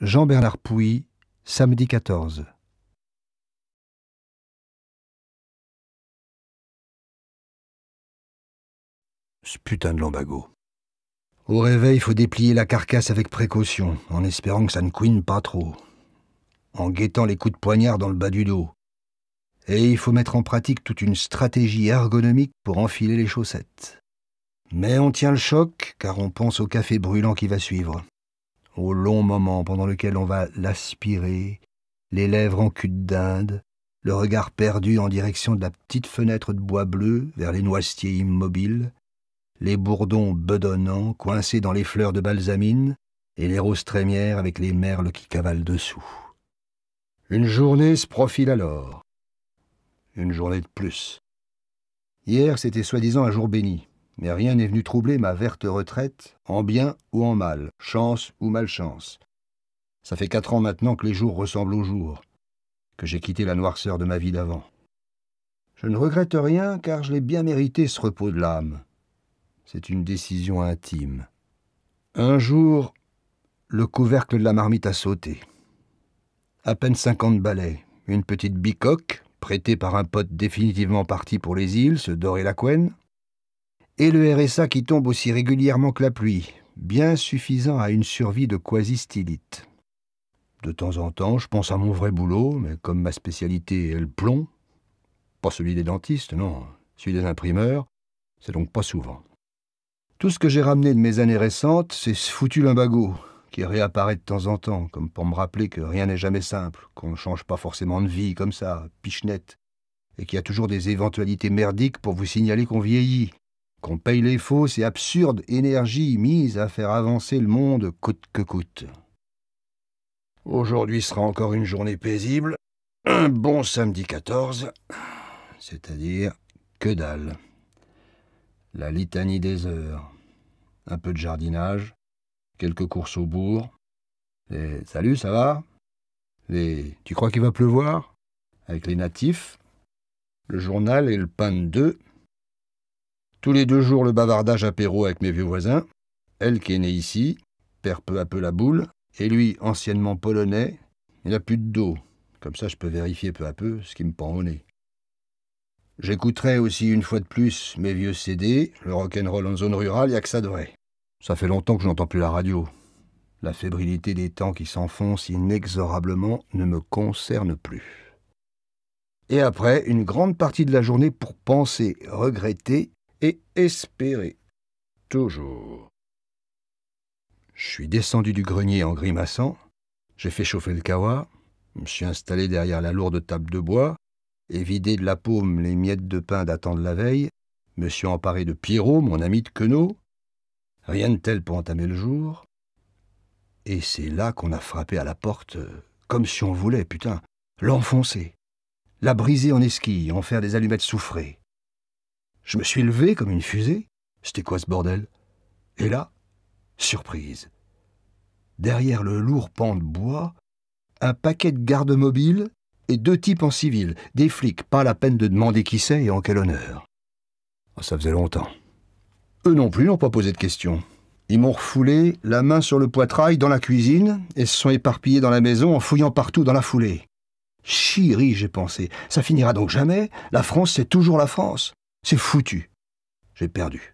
Jean-Bernard Pouy, samedi 14. Ce putain de lambago. Au réveil, il faut déplier la carcasse avec précaution, en espérant que ça ne couine pas trop. En guettant les coups de poignard dans le bas du dos. Et il faut mettre en pratique toute une stratégie ergonomique pour enfiler les chaussettes. Mais on tient le choc, car on pense au café brûlant qui va suivre au long moment pendant lequel on va l'aspirer, les lèvres en cul dinde, le regard perdu en direction de la petite fenêtre de bois bleu vers les noisetiers immobiles, les bourdons bedonnants coincés dans les fleurs de balsamine et les roses trémières avec les merles qui cavalent dessous. Une journée se profile alors. Une journée de plus. Hier, c'était soi-disant un jour béni mais rien n'est venu troubler ma verte retraite, en bien ou en mal, chance ou malchance. Ça fait quatre ans maintenant que les jours ressemblent aux jours, que j'ai quitté la noirceur de ma vie d'avant. Je ne regrette rien, car je l'ai bien mérité ce repos de l'âme. C'est une décision intime. Un jour, le couvercle de la marmite a sauté. À peine cinquante balais, une petite bicoque, prêtée par un pote définitivement parti pour les îles, se dorer la couenne, et le RSA qui tombe aussi régulièrement que la pluie, bien suffisant à une survie de quasi-stylite. De temps en temps, je pense à mon vrai boulot, mais comme ma spécialité est le plomb, pas celui des dentistes, non, celui des imprimeurs, c'est donc pas souvent. Tout ce que j'ai ramené de mes années récentes, c'est ce foutu lumbago, qui réapparaît de temps en temps, comme pour me rappeler que rien n'est jamais simple, qu'on ne change pas forcément de vie comme ça, pichenette, et qu'il y a toujours des éventualités merdiques pour vous signaler qu'on vieillit, qu'on paye les fausses et absurdes énergies mises à faire avancer le monde coûte que coûte. Aujourd'hui sera encore une journée paisible, un bon samedi 14, c'est-à-dire que dalle. La litanie des heures, un peu de jardinage, quelques courses au bourg, les salut, ça va Les tu crois qu'il va pleuvoir Avec les natifs, le journal et le pain de deux, tous les deux jours, le bavardage apéro avec mes vieux voisins. Elle qui est née ici, perd peu à peu la boule, et lui, anciennement polonais, il n'a plus de dos. Comme ça, je peux vérifier peu à peu ce qui me pend au nez. J'écouterai aussi une fois de plus mes vieux CD, le rock'n'roll en zone rurale, y a que ça Ça fait longtemps que je n'entends plus la radio. La fébrilité des temps qui s'enfoncent inexorablement ne me concerne plus. Et après, une grande partie de la journée pour penser, regretter et espérer toujours. Je suis descendu du grenier en grimaçant, j'ai fait chauffer le kawa, je me suis installé derrière la lourde table de bois, et vidé de la paume les miettes de pain datant de la veille, me suis emparé de Pierrot, mon ami de Queneau. Rien de tel pour entamer le jour. Et c'est là qu'on a frappé à la porte, euh, comme si on voulait, putain, l'enfoncer, la briser en esquille, en faire des allumettes souffrées. Je me suis levé comme une fusée. C'était quoi ce bordel Et là, surprise. Derrière le lourd pan de bois, un paquet de gardes mobiles et deux types en civil, des flics, pas la peine de demander qui c'est et en quel honneur. Oh, ça faisait longtemps. Eux non plus n'ont pas posé de questions. Ils m'ont refoulé, la main sur le poitrail, dans la cuisine, et se sont éparpillés dans la maison en fouillant partout dans la foulée. Chiri, j'ai pensé, ça finira donc jamais, la France c'est toujours la France. C'est foutu. J'ai perdu.